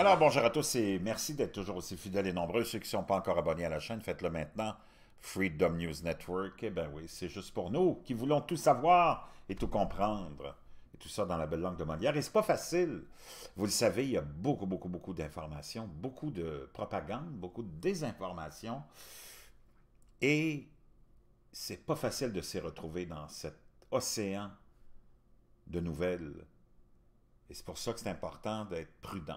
Alors, bonjour à tous et merci d'être toujours aussi fidèles et nombreux. Ceux qui ne sont pas encore abonnés à la chaîne, faites-le maintenant. Freedom News Network, eh bien oui, c'est juste pour nous qui voulons tout savoir et tout comprendre. Et tout ça dans la belle langue de Molière. Et c'est pas facile. Vous le savez, il y a beaucoup, beaucoup, beaucoup d'informations, beaucoup de propagande, beaucoup de désinformation. Et c'est pas facile de s'y retrouver dans cet océan de nouvelles. Et c'est pour ça que c'est important d'être prudent.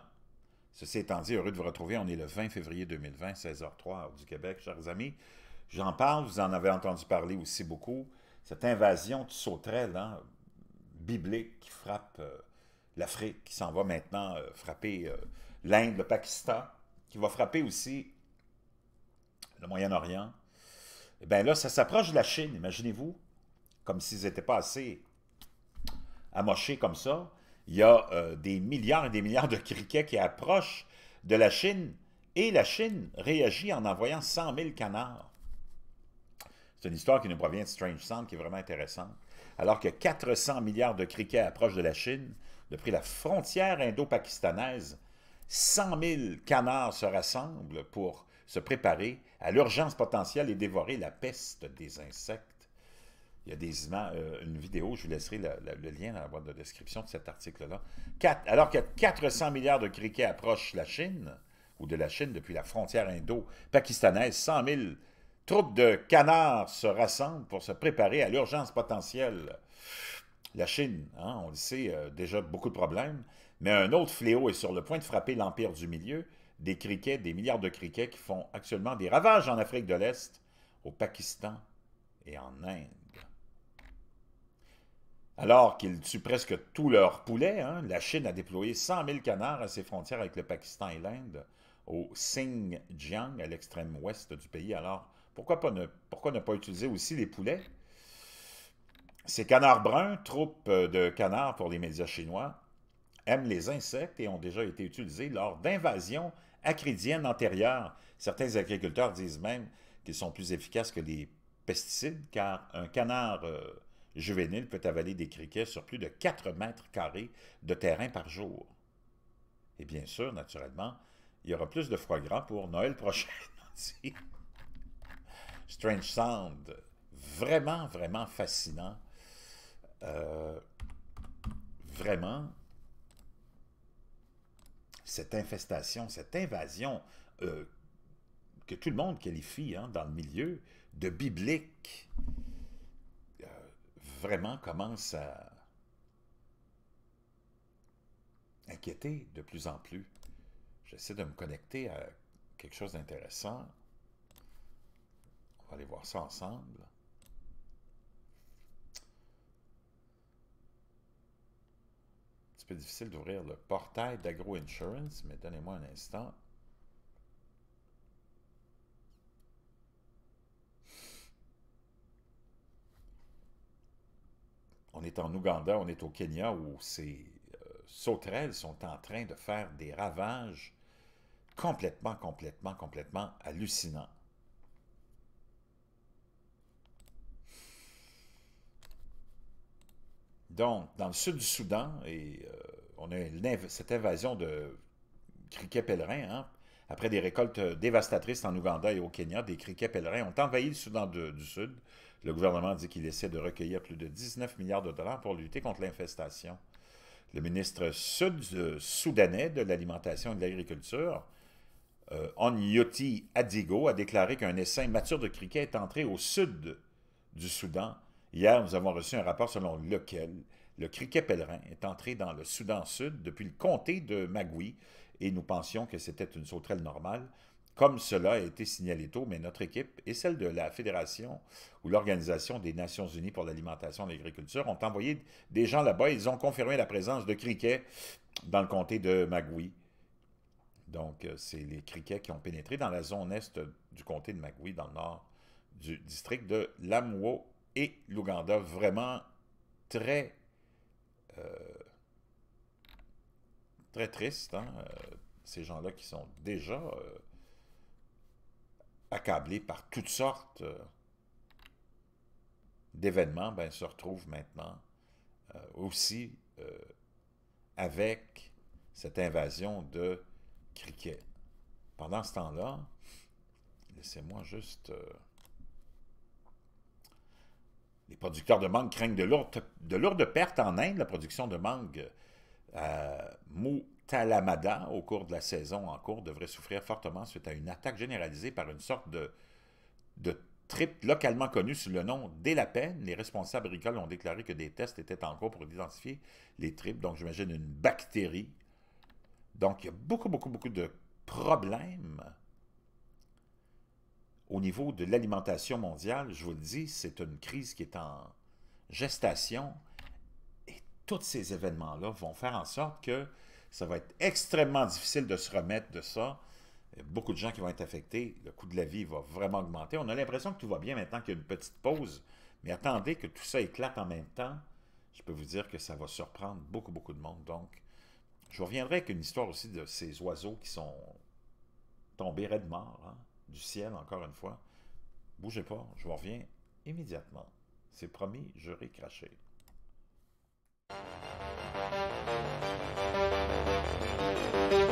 Ceci étant dit, heureux de vous retrouver. On est le 20 février 2020, 16h03 du Québec, chers amis. J'en parle, vous en avez entendu parler aussi beaucoup. Cette invasion de sauterelles hein, biblique qui frappe euh, l'Afrique, qui s'en va maintenant euh, frapper euh, l'Inde, le Pakistan, qui va frapper aussi le Moyen-Orient. Eh bien là, ça s'approche de la Chine, imaginez-vous, comme s'ils n'étaient pas assez amochés comme ça. Il y a euh, des milliards et des milliards de criquets qui approchent de la Chine et la Chine réagit en envoyant 100 000 canards. C'est une histoire qui nous provient de Strange Sound qui est vraiment intéressante. Alors que 400 milliards de criquets approchent de la Chine, depuis la frontière indo-pakistanaise, 100 000 canards se rassemblent pour se préparer à l'urgence potentielle et dévorer la peste des insectes. Il y a des euh, une vidéo, je vous laisserai le lien dans la boîte de description de cet article-là. Alors que 400 milliards de criquets approchent la Chine, ou de la Chine depuis la frontière indo-pakistanaise, 100 000 troupes de canards se rassemblent pour se préparer à l'urgence potentielle. La Chine, hein, on le sait, déjà beaucoup de problèmes, mais un autre fléau est sur le point de frapper l'empire du milieu, des criquets, des milliards de criquets qui font actuellement des ravages en Afrique de l'Est, au Pakistan et en Inde. Alors qu'ils tuent presque tous leurs poulets, hein, la Chine a déployé 100 000 canards à ses frontières avec le Pakistan et l'Inde, au Xinjiang, à l'extrême ouest du pays. Alors, pourquoi, pas ne, pourquoi pas utiliser aussi les poulets Ces canards bruns, troupes de canards pour les médias chinois, aiment les insectes et ont déjà été utilisés lors d'invasions acridiennes antérieures. Certains agriculteurs disent même qu'ils sont plus efficaces que les pesticides, car un canard... Euh, juvénile peut avaler des criquets sur plus de 4 mètres carrés de terrain par jour. Et bien sûr, naturellement, il y aura plus de froid gras pour Noël prochain. Strange Sound, vraiment, vraiment fascinant. Euh, vraiment, cette infestation, cette invasion euh, que tout le monde qualifie hein, dans le milieu de biblique, vraiment commence à inquiéter de plus en plus. J'essaie de me connecter à quelque chose d'intéressant. On va aller voir ça ensemble. Un petit peu difficile d'ouvrir le portail d'Agro Insurance, mais donnez-moi un instant. on est en Ouganda, on est au Kenya, où ces euh, sauterelles sont en train de faire des ravages complètement, complètement, complètement hallucinants. Donc, dans le sud du Soudan, et euh, on a cette invasion de criquets pèlerins, hein, après des récoltes dévastatrices en Ouganda et au Kenya, des criquets pèlerins ont envahi le Soudan du Sud, le gouvernement dit qu'il essaie de recueillir plus de 19 milliards de dollars pour lutter contre l'infestation. Le ministre sud-soudanais euh, de l'Alimentation et de l'Agriculture, euh, Onyoti Adigo, a déclaré qu'un essaim mature de criquet est entré au sud du Soudan. Hier, nous avons reçu un rapport selon lequel le criquet pèlerin est entré dans le Soudan Sud depuis le comté de Magui et nous pensions que c'était une sauterelle normale. Comme cela a été signalé tôt, mais notre équipe et celle de la Fédération ou l'Organisation des Nations Unies pour l'alimentation et l'agriculture ont envoyé des gens là-bas. Ils ont confirmé la présence de criquets dans le comté de Magui. Donc, euh, c'est les criquets qui ont pénétré dans la zone est du comté de Magui, dans le nord du district de Lamwo et l'Ouganda. Vraiment très, euh, très triste, hein, euh, ces gens-là qui sont déjà accablés par toutes sortes euh, d'événements, ben, se retrouvent maintenant euh, aussi euh, avec cette invasion de cricket. Pendant ce temps-là, laissez-moi juste... les producteurs de mangue craignent de lourdes, de pertes en Inde. La production de mangue à Talamada, au cours de la saison en cours, devrait souffrir fortement suite à une attaque généralisée par une sorte de, de trip localement connu sous le nom Dès la Les responsables agricoles ont déclaré que des tests étaient en cours pour identifier les tripes, donc j'imagine une bactérie. Donc il y a beaucoup, beaucoup, beaucoup de problèmes au niveau de l'alimentation mondiale. Je vous le dis, c'est une crise qui est en gestation. Et tous ces événements-là vont faire en sorte que ça va être extrêmement difficile de se remettre de ça. beaucoup de gens qui vont être affectés. Le coût de la vie va vraiment augmenter. On a l'impression que tout va bien maintenant qu'il y a une petite pause. Mais attendez que tout ça éclate en même temps. Je peux vous dire que ça va surprendre beaucoup, beaucoup de monde. Donc, je reviendrai avec une histoire aussi de ces oiseaux qui sont tombés raides-morts hein, du ciel encore une fois. Bougez pas, je vous reviens immédiatement. C'est promis, j'aurai craché. Thank you.